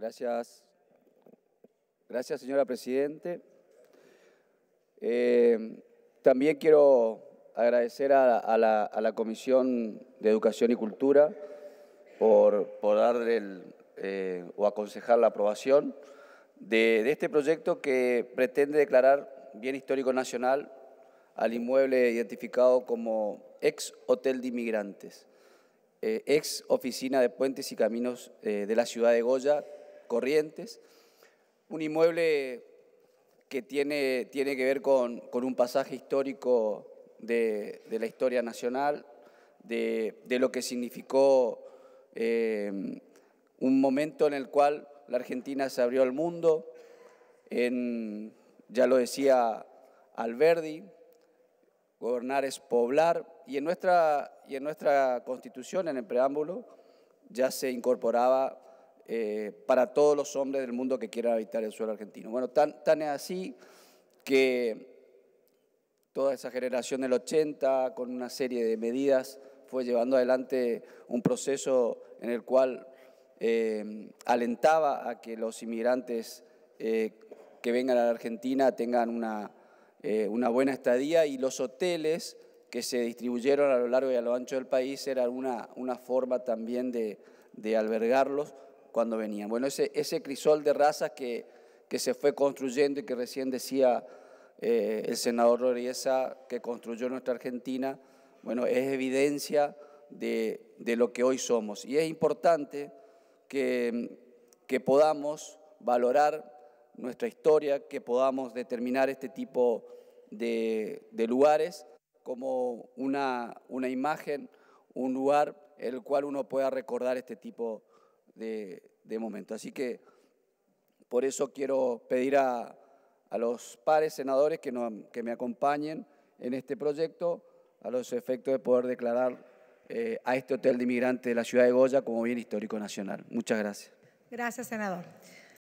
Gracias. Gracias, señora Presidente. Eh, también quiero agradecer a, la, Comisión de Educación y Cultura por, por dar eh, o aconsejar la aprobación de, este proyecto que pretende declarar bien histórico nacional al inmueble identificado como ex Hotel de Inmigrantes, eh, ex Oficina de Puentes y Caminos de la ciudad de Goya, Corrientes, un inmueble que tiene, tiene que ver con, un pasaje histórico de, la historia nacional, de, lo que significó eh, un momento en el cual la Argentina se abrió al mundo, ya lo decía Alberdi, gobernar es poblar, y en nuestra, y en nuestra constitución, en el preámbulo, ya se incorporaba eh, para todos los hombres del mundo que quieran habitar el suelo argentino. Bueno, tan, es así que toda esa generación del 80, con una serie de medidas, fue llevando adelante un proceso en el cual eh, alentaba a que los inmigrantes eh, que vengan a la Argentina tengan una, buena estadía y los hoteles que se distribuyeron a lo largo y a lo ancho del país eran una, forma también de albergarlos cuando venían. Bueno, ese, crisol de razas que, se fue construyendo y que recién decía eh, el senador Rodríguez que construyó nuestra Argentina, bueno, es evidencia de, lo que hoy somos. Y es importante que, podamos valorar nuestra historia, que podamos determinar este tipo de, lugares como una, una, imagen, un lugar en el cual uno pueda recordar este tipo de de, momento. Así que por eso quiero pedir a, los pares senadores que, me acompañen en este proyecto a los efectos de poder declarar eh, a este Hotel de Inmigrantes de la Ciudad de Goya como Bien Histórico Nacional. Muchas gracias. Gracias, senador.